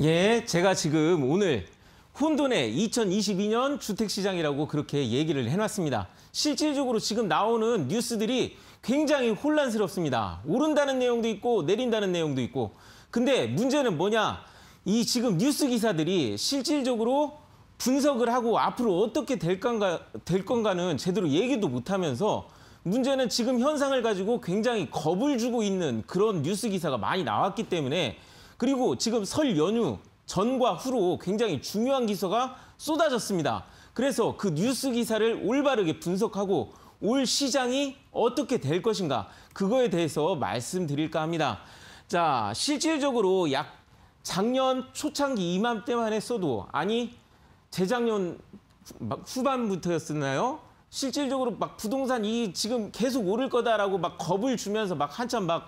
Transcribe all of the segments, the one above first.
예, 제가 지금 오늘 혼돈의 2022년 주택시장이라고 그렇게 얘기를 해놨습니다. 실질적으로 지금 나오는 뉴스들이 굉장히 혼란스럽습니다. 오른다는 내용도 있고 내린다는 내용도 있고. 근데 문제는 뭐냐? 이 지금 뉴스 기사들이 실질적으로 분석을 하고 앞으로 어떻게 될 건가 될 건가는 제대로 얘기도 못 하면서 문제는 지금 현상을 가지고 굉장히 겁을 주고 있는 그런 뉴스 기사가 많이 나왔기 때문에 그리고 지금 설 연휴 전과 후로 굉장히 중요한 기사가 쏟아졌습니다. 그래서 그 뉴스 기사를 올바르게 분석하고 올 시장이 어떻게 될 것인가 그거에 대해서 말씀드릴까 합니다. 자, 실질적으로 약 작년 초창기 이맘때만 했어도 아니 재작년 후반부터였었나요? 실질적으로 막 부동산 이 지금 계속 오를 거다라고 막 겁을 주면서 막 한참 막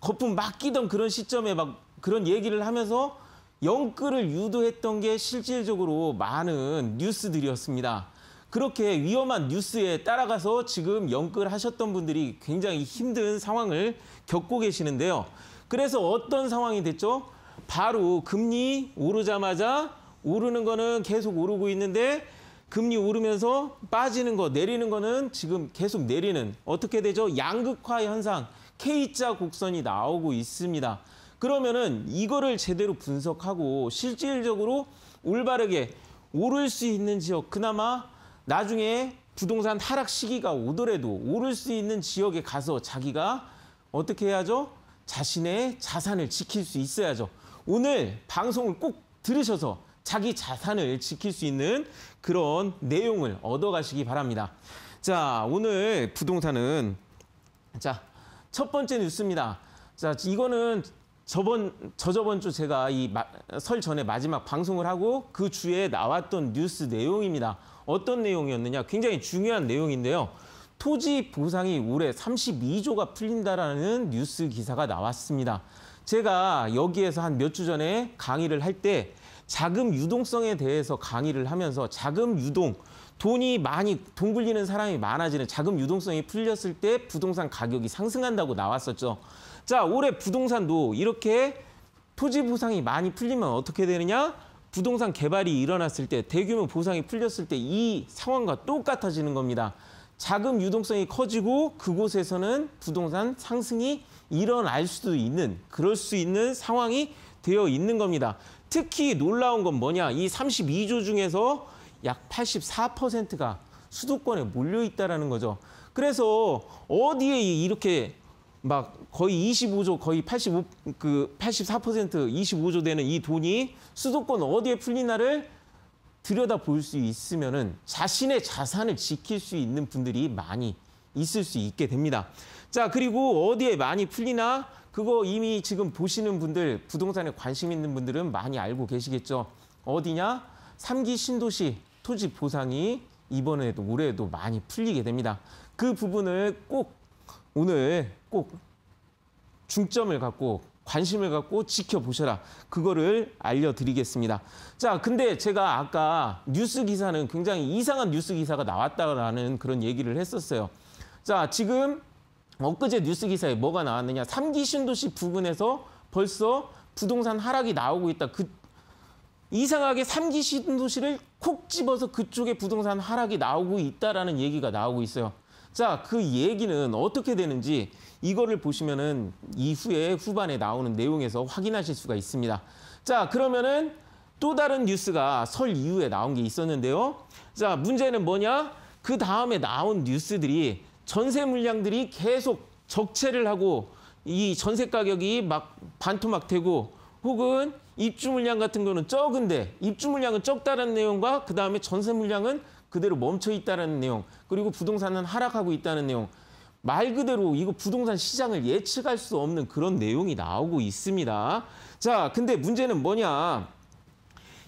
거품 막 끼던 그런 시점에 막 그런 얘기를 하면서 영끌을 유도했던 게 실질적으로 많은 뉴스들이었습니다. 그렇게 위험한 뉴스에 따라가서 지금 영끌 하셨던 분들이 굉장히 힘든 상황을 겪고 계시는데요. 그래서 어떤 상황이 됐죠? 바로 금리 오르자마자 오르는 거는 계속 오르고 있는데 금리 오르면서 빠지는 거 내리는 거는 지금 계속 내리는 어떻게 되죠? 양극화 현상 K자 곡선이 나오고 있습니다. 그러면은 이거를 제대로 분석하고 실질적으로 올바르게 오를 수 있는 지역 그나마 나중에 부동산 하락 시기가 오더라도 오를 수 있는 지역에 가서 자기가 어떻게 해야죠? 자신의 자산을 지킬 수 있어야죠. 오늘 방송을 꼭 들으셔서 자기 자산을 지킬 수 있는 그런 내용을 얻어가시기 바랍니다. 자, 오늘 부동산은 자, 첫 번째 뉴스입니다. 자, 이거는 저번 저저번 주 제가 이설 전에 마지막 방송을 하고 그 주에 나왔던 뉴스 내용입니다. 어떤 내용이었느냐? 굉장히 중요한 내용인데요. 토지 보상이 올해 32조가 풀린다라는 뉴스 기사가 나왔습니다. 제가 여기에서 한 몇 주 전에 강의를 할 때 자금 유동성에 대해서 강의를 하면서 자금 유동 돈이 많이 돈 굴리는 사람이 많아지는 자금 유동성이 풀렸을 때 부동산 가격이 상승한다고 나왔었죠. 자, 올해 부동산도 이렇게 토지 보상이 많이 풀리면 어떻게 되느냐? 부동산 개발이 일어났을 때 대규모 보상이 풀렸을 때 이 상황과 똑같아지는 겁니다. 자금 유동성이 커지고 그곳에서는 부동산 상승이 일어날 수도 있는 그럴 수 있는 상황이 되어 있는 겁니다. 특히 놀라운 건 뭐냐? 이 32조 중에서 약 84%가 수도권에 몰려 있다라는 거죠. 그래서 어디에 이렇게 막 거의 25조, 거의 85, 그 84% 25조 되는 이 돈이 수도권 어디에 풀리나를 들여다 볼 수 있으면은 자신의 자산을 지킬 수 있는 분들이 많이 있을 수 있게 됩니다. 자, 그리고 어디에 많이 풀리나? 그거 이미 지금 보시는 분들, 부동산에 관심 있는 분들은 많이 알고 계시겠죠. 어디냐? 삼기 신도시 토지 보상이 이번에도 올해에도 많이 풀리게 됩니다. 그 부분을 꼭 오늘 꼭 중점을 갖고 관심을 갖고 지켜보셔라. 그거를 알려드리겠습니다. 자, 근데 제가 아까 뉴스 기사는 굉장히 이상한 뉴스 기사가 나왔다라는 그런 얘기를 했었어요. 자, 지금 엊그제 뉴스 기사에 뭐가 나왔느냐. 삼기 신도시 부근에서 벌써 부동산 하락이 나오고 있다. 그 이상하게 3기 신도시를 콕 집어서 그쪽에 부동산 하락이 나오고 있다라는 얘기가 나오고 있어요. 자, 그 얘기는 어떻게 되는지 이거를 보시면은 이후에 후반에 나오는 내용에서 확인하실 수가 있습니다. 자, 그러면은 또 다른 뉴스가 설 이후에 나온 게 있었는데요. 자, 문제는 뭐냐? 그 다음에 나온 뉴스들이 전세 물량들이 계속 적체를 하고 이 전세 가격이 막 반토막 되고 혹은 입주 물량 같은 거는 적은데 입주 물량은 적다는 내용과 그다음에 전세 물량은 그대로 멈춰 있다는 내용 그리고 부동산은 하락하고 있다는 내용 말 그대로 이거 부동산 시장을 예측할 수 없는 그런 내용이 나오고 있습니다. 자, 근데 문제는 뭐냐?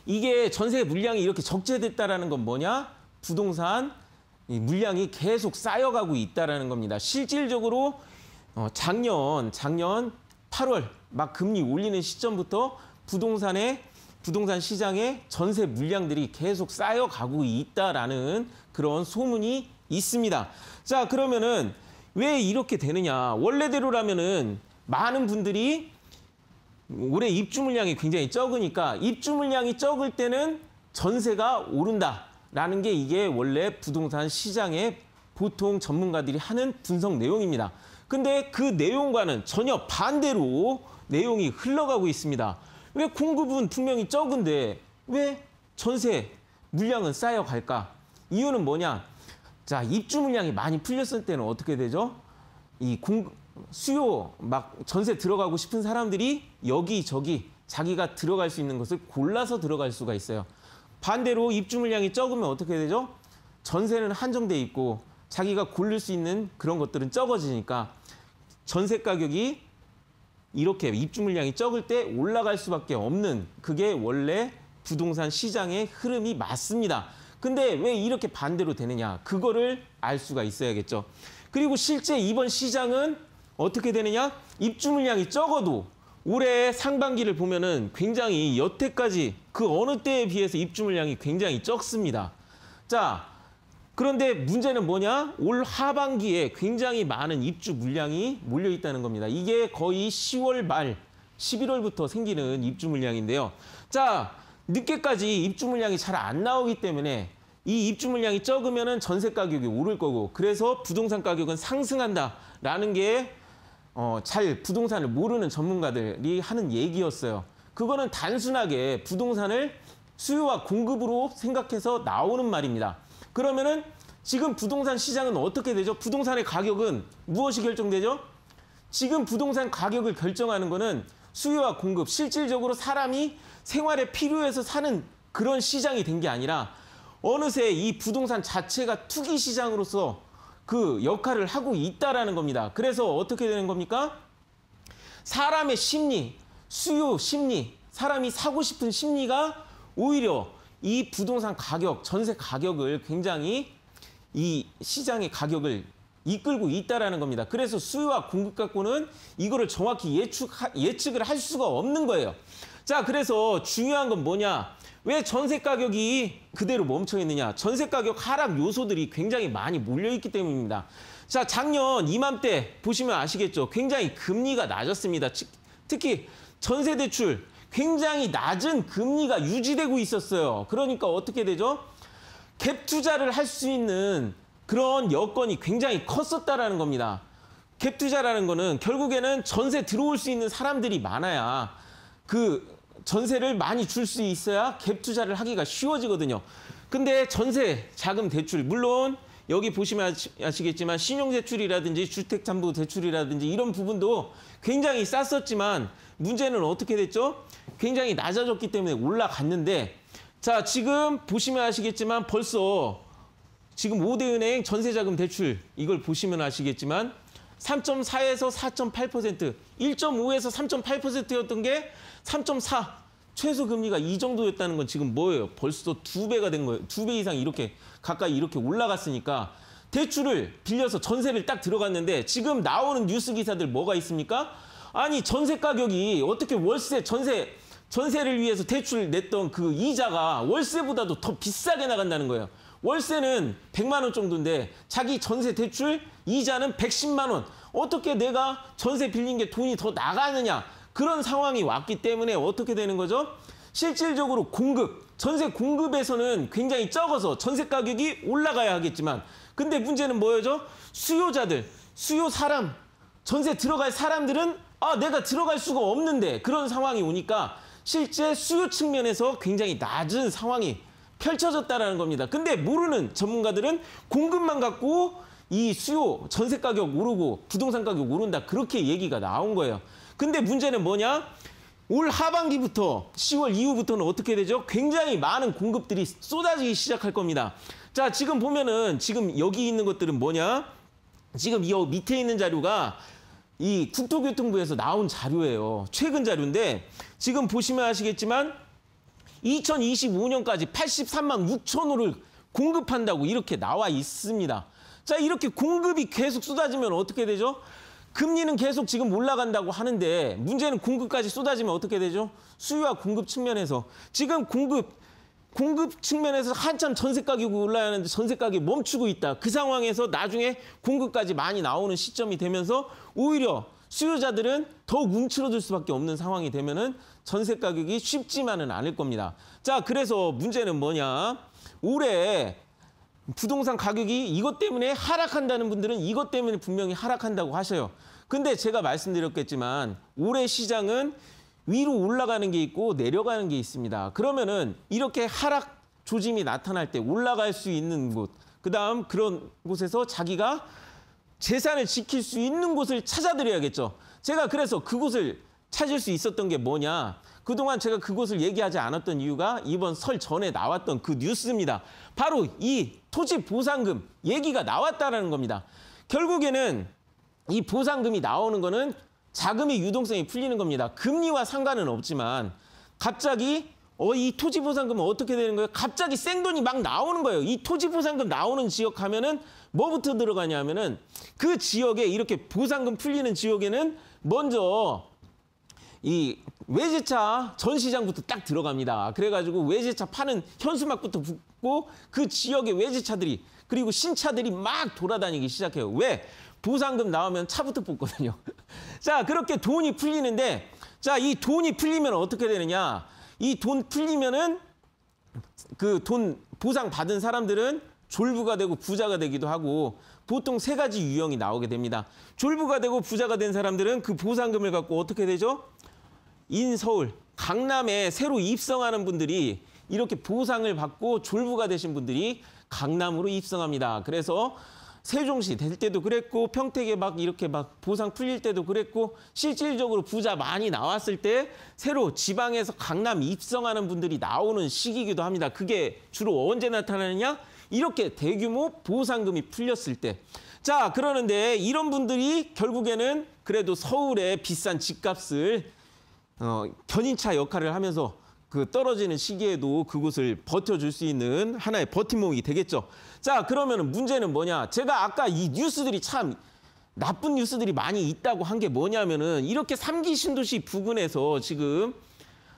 이게 전세 물량이 이렇게 적재됐다라는 건 뭐냐? 부동산 물량이 계속 쌓여가고 있다라는 겁니다. 실질적으로 어, 작년 작년 8월 막 금리 올리는 시점부터 부동산에 부동산 시장에 전세 물량들이 계속 쌓여가고 있다라는 그런 소문이 있습니다. 자, 그러면은 왜 이렇게 되느냐? 원래대로라면은 많은 분들이 올해 입주 물량이 굉장히 적으니까 입주 물량이 적을 때는 전세가 오른다라는 게 이게 원래 부동산 시장의 보통 전문가들이 하는 분석 내용입니다. 근데 그 내용과는 전혀 반대로 내용이 흘러가고 있습니다. 왜 공급은 분명히 적은데 왜 전세 물량은 쌓여갈까? 이유는 뭐냐? 자, 입주 물량이 많이 풀렸을 때는 어떻게 되죠? 이 공, 수요 막 전세 들어가고 싶은 사람들이 여기저기 자기가 들어갈 수 있는 것을 골라서 들어갈 수가 있어요. 반대로 입주 물량이 적으면 어떻게 되죠? 전세는 한정돼 있고 자기가 고를 수 있는 그런 것들은 적어지니까 전세 가격이 이렇게 입주 물량이 적을 때 올라갈 수밖에 없는 그게 원래 부동산 시장의 흐름이 맞습니다. 근데 왜 이렇게 반대로 되느냐 그거를 알 수가 있어야겠죠. 그리고 실제 이번 시장은 어떻게 되느냐 입주 물량이 적어도 올해 상반기를 보면은 굉장히 여태까지 그 어느 때에 비해서 입주 물량이 굉장히 적습니다. 자, 그런데 문제는 뭐냐? 올 하반기에 굉장히 많은 입주 물량이 몰려 있다는 겁니다. 이게 거의 10월 말, 11월부터 생기는 입주 물량인데요. 자, 늦게까지 입주 물량이 잘 안 나오기 때문에 이 입주 물량이 적으면 전세 가격이 오를 거고 그래서 부동산 가격은 상승한다라는 게 어, 잘 부동산을 모르는 전문가들이 하는 얘기였어요. 그거는 단순하게 부동산을 수요와 공급으로 생각해서 나오는 말입니다. 그러면은 지금 부동산 시장은 어떻게 되죠? 부동산의 가격은 무엇이 결정되죠? 지금 부동산 가격을 결정하는 거는 수요와 공급, 실질적으로 사람이 생활에 필요해서 사는 그런 시장이 된 게 아니라 어느새 이 부동산 자체가 투기 시장으로서 그 역할을 하고 있다라는 겁니다. 그래서 어떻게 되는 겁니까? 사람의 심리, 수요 심리, 사람이 사고 싶은 심리가 오히려 이 부동산 가격, 전세 가격을 굉장히 이 시장의 가격을 이끌고 있다라는 겁니다. 그래서 수요와 공급 갖고는 이거를 정확히 예측 예측을 할 수가 없는 거예요. 자, 그래서 중요한 건 뭐냐? 왜 전세 가격이 그대로 멈춰 있느냐? 전세 가격 하락 요소들이 굉장히 많이 몰려 있기 때문입니다. 자, 작년 이맘때 보시면 아시겠죠? 굉장히 금리가 낮았습니다. 특히 전세 대출 굉장히 낮은 금리가 유지되고 있었어요. 그러니까 어떻게 되죠? 갭 투자를 할 수 있는 그런 여건이 굉장히 컸었다라는 겁니다. 갭 투자라는 거는 결국에는 전세 들어올 수 있는 사람들이 많아야 그 전세를 많이 줄 수 있어야 갭 투자를 하기가 쉬워지거든요. 근데 전세 자금 대출 물론 여기 보시면 아시겠지만 신용대출이라든지 주택담보대출이라든지 이런 부분도 굉장히 쌌었지만 문제는 어떻게 됐죠? 굉장히 낮아졌기 때문에 올라갔는데 자 지금 보시면 아시겠지만 벌써 지금 5대은행 전세자금 대출 이걸 보시면 아시겠지만 3.4에서 4.8%, 1.5에서 3.8%였던 게 3.4, 최소 금리가 이 정도였다는 건 지금 뭐예요? 벌써 두 배가 된 거예요. 두 배 이상 이렇게 가까이 이렇게 올라갔으니까 대출을 빌려서 전세를 딱 들어갔는데 지금 나오는 뉴스 기사들 뭐가 있습니까? 아니 전세 가격이 어떻게 월세 전세 전세를 위해서 대출 냈던 그 이자가 월세보다도 더 비싸게 나간다는 거예요. 월세는 100만 원 정도인데 자기 전세 대출 이자는 110만 원. 어떻게 내가 전세 빌린 게 돈이 더 나가느냐. 그런 상황이 왔기 때문에 어떻게 되는 거죠? 실질적으로 공급, 전세 공급에서는 굉장히 적어서 전세 가격이 올라가야 하겠지만 근데 문제는 뭐예요? 수요자들, 수요 사람, 전세 들어갈 사람들은 아 내가 들어갈 수가 없는데 그런 상황이 오니까 실제 수요 측면에서 굉장히 낮은 상황이 펼쳐졌다라는 겁니다. 근데 모르는 전문가들은 공급만 갖고 이 수요 전세 가격 오르고 부동산 가격 오른다 그렇게 얘기가 나온 거예요. 근데 문제는 뭐냐? 올 하반기부터 10월 이후부터는 어떻게 되죠? 굉장히 많은 공급들이 쏟아지기 시작할 겁니다. 자, 지금 보면은 지금 여기 있는 것들은 뭐냐? 지금 이 밑에 있는 자료가 이 국토교통부에서 나온 자료예요. 최근 자료인데 지금 보시면 아시겠지만 2025년까지 83만 6천호를 공급한다고 이렇게 나와 있습니다. 자 이렇게 공급이 계속 쏟아지면 어떻게 되죠? 금리는 계속 지금 올라간다고 하는데 문제는 공급까지 쏟아지면 어떻게 되죠? 수요와 공급 측면에서 지금 공급 공급 측면에서 한참 전세 가격이 올라야 하는데 전세 가격이 멈추고 있다. 그 상황에서 나중에 공급까지 많이 나오는 시점이 되면서 오히려 수요자들은 더욱 움츠러들 수밖에 없는 상황이 되면은 전세 가격이 쉽지만은 않을 겁니다. 자, 그래서 문제는 뭐냐? 올해 부동산 가격이 이것 때문에 하락한다는 분들은 이것 때문에 분명히 하락한다고 하셔요. 근데 제가 말씀드렸겠지만 올해 시장은 위로 올라가는 게 있고 내려가는 게 있습니다. 그러면은 이렇게 하락 조짐이 나타날 때 올라갈 수 있는 곳, 그 다음 그런 곳에서 자기가 재산을 지킬 수 있는 곳을 찾아드려야겠죠. 제가 그래서 그곳을 찾을 수 있었던 게 뭐냐. 그동안 제가 그곳을 얘기하지 않았던 이유가 이번 설 전에 나왔던 그 뉴스입니다. 바로 이 토지 보상금 얘기가 나왔다라는 겁니다. 결국에는 이 보상금이 나오는 거는 자금의 유동성이 풀리는 겁니다. 금리와 상관은 없지만 갑자기 어, 이 토지보상금은 어떻게 되는 거예요? 갑자기 생돈이 막 나오는 거예요. 이 토지보상금 나오는 지역 하면은 뭐부터 들어가냐면은 그 지역에 이렇게 보상금 풀리는 지역에는 먼저 이 외제차 전시장부터 딱 들어갑니다. 그래가지고 외제차 파는 현수막부터 붙고 그 지역의 외제차들이 그리고 신차들이 막 돌아다니기 시작해요. 왜? 보상금 나오면 차부터 붙거든요 자, 그렇게 돈이 풀리는데 자, 이 돈이 풀리면 어떻게 되느냐? 이 돈 풀리면은 그 돈 보상 받은 사람들은 졸부가 되고 부자가 되기도 하고 보통 세 가지 유형이 나오게 됩니다. 졸부가 되고 부자가 된 사람들은 그 보상금을 갖고 어떻게 되죠? 인서울, 강남에 새로 입성하는 분들이 이렇게 보상을 받고 졸부가 되신 분들이 강남으로 입성합니다. 그래서 세종시 될 때도 그랬고 평택에 막 이렇게 막 보상 풀릴 때도 그랬고 실질적으로 부자 많이 나왔을 때 새로 지방에서 강남 입성하는 분들이 나오는 시기이기도 합니다. 그게 주로 언제 나타나느냐? 이렇게 대규모 보상금이 풀렸을 때. 자, 그러는데 이런 분들이 결국에는 그래도 서울의 비싼 집값을 어, 견인차 역할을 하면서 그 떨어지는 시기에도 그곳을 버텨줄 수 있는 하나의 버팀목이 되겠죠. 자, 그러면 문제는 뭐냐. 제가 아까 이 뉴스들이 참 나쁜 뉴스들이 많이 있다고 한 게 뭐냐면은 이렇게 삼기 신도시 부근에서 지금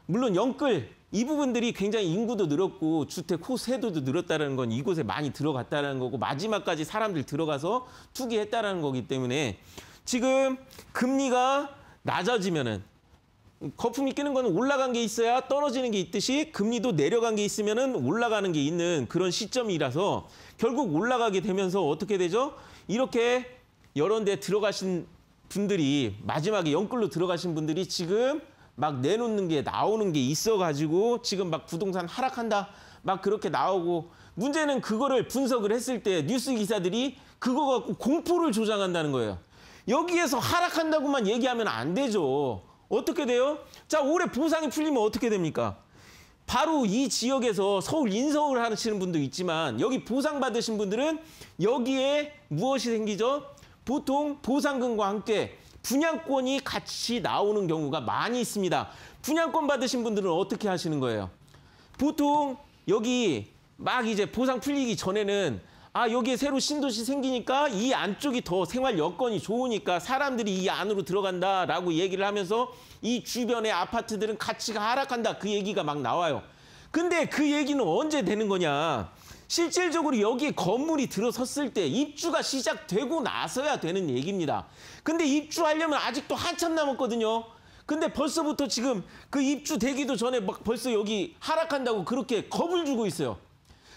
물론 영끌 이 부분들이 굉장히 인구도 늘었고 주택 호세도도 늘었다는 건 이곳에 많이 들어갔다는 거고 마지막까지 사람들 들어가서 투기했다는 거기 때문에 지금 금리가 낮아지면은 거품이 끼는 건 올라간 게 있어야 떨어지는 게 있듯이 금리도 내려간 게있으면 올라가는 게 있는 그런 시점이라서 결국 올라가게 되면서 어떻게 되죠? 이렇게 여러 데 들어가신 분들이 마지막에 연끌로 들어가신 분들이 지금 막 내놓는 게 나오는 게 있어가지고 지금 막 부동산 하락한다 막 그렇게 나오고 문제는 그거를 분석을 했을 때 뉴스 기사들이 그거 갖고 공포를 조장한다는 거예요. 여기에서 하락한다고만 얘기하면 안 되죠. 어떻게 돼요? 자, 올해 보상이 풀리면 어떻게 됩니까? 바로 이 지역에서 서울 인서울 하시는 분도 있지만 여기 보상 받으신 분들은 여기에 무엇이 생기죠? 보통 보상금과 함께 분양권이 같이 나오는 경우가 많이 있습니다. 분양권 받으신 분들은 어떻게 하시는 거예요? 보통 여기 막 이제 보상 풀리기 전에는 아 여기에 새로 신도시 생기니까 이 안쪽이 더 생활 여건이 좋으니까 사람들이 이 안으로 들어간다라고 얘기를 하면서 이 주변의 아파트들은 가치가 하락한다 그 얘기가 막 나와요. 근데 그 얘기는 언제 되는 거냐? 실질적으로 여기에 건물이 들어섰을 때 입주가 시작되고 나서야 되는 얘기입니다. 근데 입주하려면 아직도 한참 남았거든요. 근데 벌써부터 지금 그 입주 되기도 전에 막 벌써 여기 하락한다고 그렇게 겁을 주고 있어요.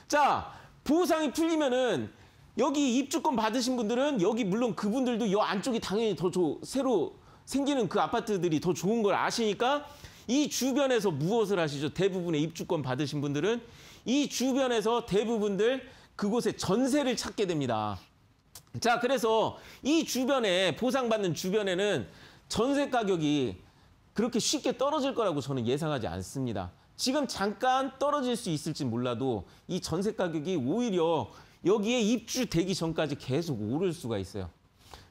자, 보상이 풀리면은 여기 입주권 받으신 분들은 여기 물론 그분들도 이 안쪽이 당연히 더 조, 새로 생기는 그 아파트들이 더 좋은 걸 아시니까 이 주변에서 무엇을 하시죠? 대부분의 입주권 받으신 분들은 이 주변에서 대부분들 그곳에 전세를 찾게 됩니다. 자, 그래서 이 주변에 보상받는 주변에는 전세 가격이 그렇게 쉽게 떨어질 거라고 저는 예상하지 않습니다. 지금 잠깐 떨어질 수 있을지 몰라도 이 전세 가격이 오히려 여기에 입주되기 전까지 계속 오를 수가 있어요.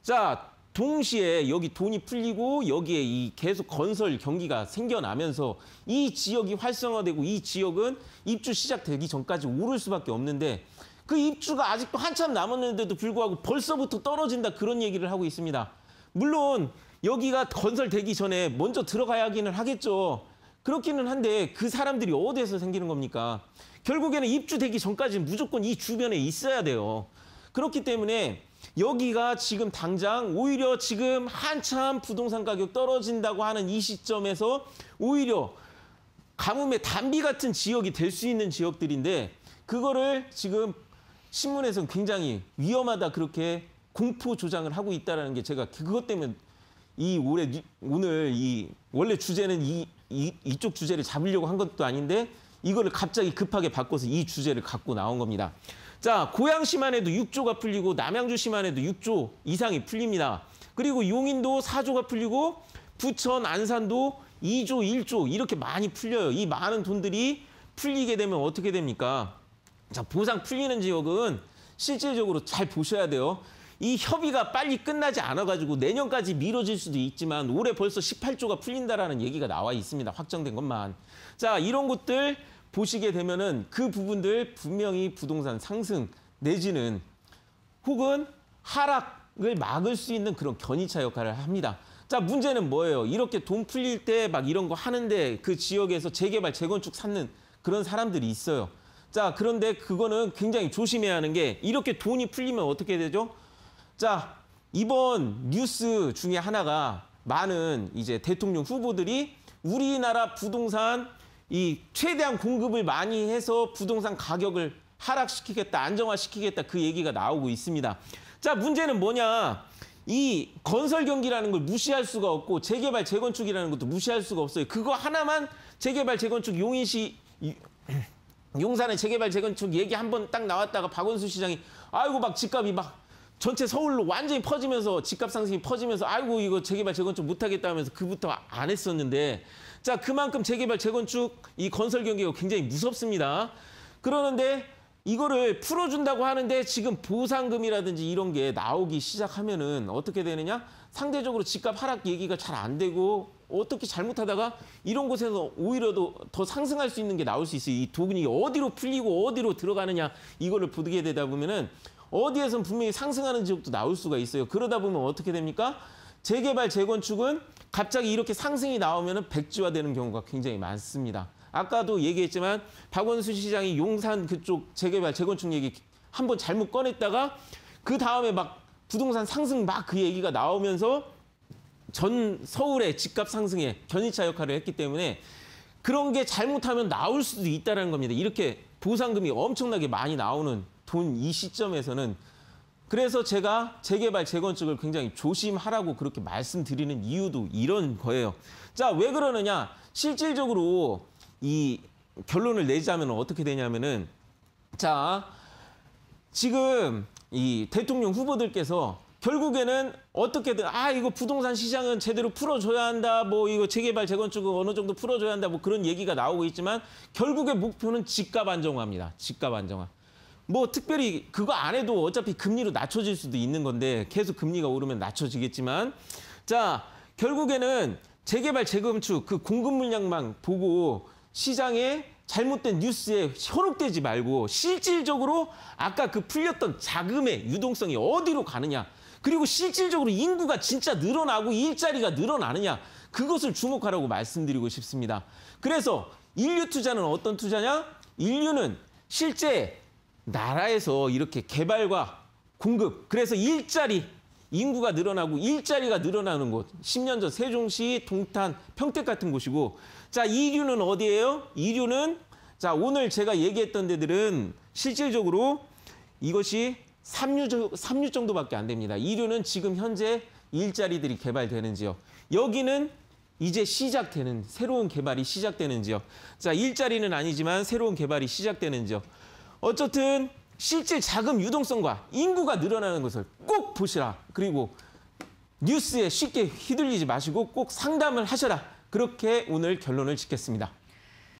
자, 동시에 여기 돈이 풀리고 여기에 이 계속 건설 경기가 생겨나면서 이 지역이 활성화되고 이 지역은 입주 시작되기 전까지 오를 수밖에 없는데 그 입주가 아직도 한참 남았는데도 불구하고 벌써부터 떨어진다 그런 얘기를 하고 있습니다. 물론 여기가 건설되기 전에 먼저 들어가야 하기는 하겠죠. 그렇기는 한데 그 사람들이 어디에서 생기는 겁니까? 결국에는 입주되기 전까지 무조건 이 주변에 있어야 돼요. 그렇기 때문에 여기가 지금 당장 오히려 지금 한참 부동산 가격 떨어진다고 하는 이 시점에서 오히려 가뭄의 단비 같은 지역이 될 수 있는 지역들인데 그거를 지금 신문에서는 굉장히 위험하다 그렇게 공포 조장을 하고 있다는 게 제가 그것 때문에 이 올해 오늘 이 원래 주제는 이 이, 이쪽 주제를 잡으려고 한 것도 아닌데 이거를 갑자기 급하게 바꿔서 이 주제를 갖고 나온 겁니다. 자, 고양시만 해도 6조가 풀리고 남양주시만 해도 6조 이상이 풀립니다. 그리고 용인도 4조가 풀리고 부천, 안산도 2조, 1조 이렇게 많이 풀려요. 이 많은 돈들이 풀리게 되면 어떻게 됩니까? 자, 보상 풀리는 지역은 실질적으로 잘 보셔야 돼요. 이 협의가 빨리 끝나지 않아가지고 내년까지 미뤄질 수도 있지만 올해 벌써 18조가 풀린다라는 얘기가 나와 있습니다. 확정된 것만. 자, 이런 것들 보시게 되면은 그 부분들 분명히 부동산 상승 내지는 혹은 하락을 막을 수 있는 그런 견이차 역할을 합니다. 자, 문제는 뭐예요? 이렇게 돈 풀릴 때 막 이런 거 하는데 그 지역에서 재개발, 재건축 찾는 그런 사람들이 있어요. 자, 그런데 그거는 굉장히 조심해야 하는 게 이렇게 돈이 풀리면 어떻게 되죠? 자, 이번 뉴스 중에 하나가 많은 이제 대통령 후보들이 우리나라 부동산 이 최대한 공급을 많이 해서 부동산 가격을 하락시키겠다, 안정화시키겠다 그 얘기가 나오고 있습니다. 자, 문제는 뭐냐. 이 건설 경기라는 걸 무시할 수가 없고 재개발, 재건축이라는 것도 무시할 수가 없어요. 그거 하나만 재개발, 재건축 용인시 용산의 재개발, 재건축 얘기 한 번 딱 나왔다가 박원순 시장이 아이고 막 집값이 막 전체 서울로 완전히 퍼지면서 집값 상승이 퍼지면서 아이고 이거 재개발 재건축 못하겠다 하면서 그부터 안 했었는데 자 그만큼 재개발 재건축 이 건설 경기가 굉장히 무섭습니다. 그러는데 이거를 풀어준다고 하는데 지금 보상금이라든지 이런 게 나오기 시작하면은 어떻게 되느냐? 상대적으로 집값 하락 얘기가 잘 안 되고 어떻게 잘못하다가 이런 곳에서 오히려 더 상승할 수 있는 게 나올 수 있어요. 이 돈이 어디로 풀리고 어디로 들어가느냐 이거를 보게 되다 보면은 어디에선 분명히 상승하는 지역도 나올 수가 있어요. 그러다 보면 어떻게 됩니까? 재개발, 재건축은 갑자기 이렇게 상승이 나오면 백지화되는 경우가 굉장히 많습니다. 아까도 얘기했지만 박원순 시장이 용산 그쪽 재개발, 재건축 얘기 한번 잘못 꺼냈다가 그 다음에 막 부동산 상승 막 그 얘기가 나오면서 전 서울의 집값 상승에 견인차 역할을 했기 때문에 그런 게 잘못하면 나올 수도 있다는 겁니다. 이렇게 보상금이 엄청나게 많이 나오는 본이 시점에서는 그래서 제가 재개발, 재건축을 굉장히 조심하라고 그렇게 말씀드리는 이유도 이런 거예요. 자, 왜 그러느냐? 실질적으로 이 결론을 내자면 어떻게 되냐면은 자, 지금 이 대통령 후보들께서 결국에는 어떻게든 아 이거 부동산 시장은 제대로 풀어줘야 한다 뭐 이거 재개발 재건축은 어느 정도 풀어줘야 한다 뭐 그런 얘기가 나오고 있지만 결국의 목표는 집값 안정화입니다 집값 안정화 뭐 특별히 그거 안 해도 어차피 금리로 낮춰질 수도 있는 건데 계속 금리가 오르면 낮춰지겠지만 자 결국에는 재개발 재건축 그 공급 물량만 보고 시장에 잘못된 뉴스에 현혹되지 말고 실질적으로 아까 그 풀렸던 자금의 유동성이 어디로 가느냐 그리고 실질적으로 인구가 진짜 늘어나고 일자리가 늘어나느냐 그것을 주목하라고 말씀드리고 싶습니다. 그래서 인류 투자는 어떤 투자냐? 인류는 실제 나라에서 이렇게 개발과 공급, 그래서 일자리, 인구가 늘어나고 일자리가 늘어나는 곳. 10년 전 세종시, 동탄, 평택 같은 곳이고. 자, 2류는 어디예요? 2류는 자, 오늘 제가 얘기했던 데들은 실질적으로 이것이 3류, 3류 정도밖에 안 됩니다. 2류는 지금 현재 일자리들이 개발되는 지요 여기는 이제 시작되는 새로운 개발이 시작되는 지요 자, 일자리는 아니지만 새로운 개발이 시작되는 지요 어쨌든 실제 자금 유동성과 인구가 늘어나는 것을 꼭 보시라. 그리고 뉴스에 쉽게 휘둘리지 마시고 꼭 상담을 하셔라. 그렇게 오늘 결론을 짓겠습니다.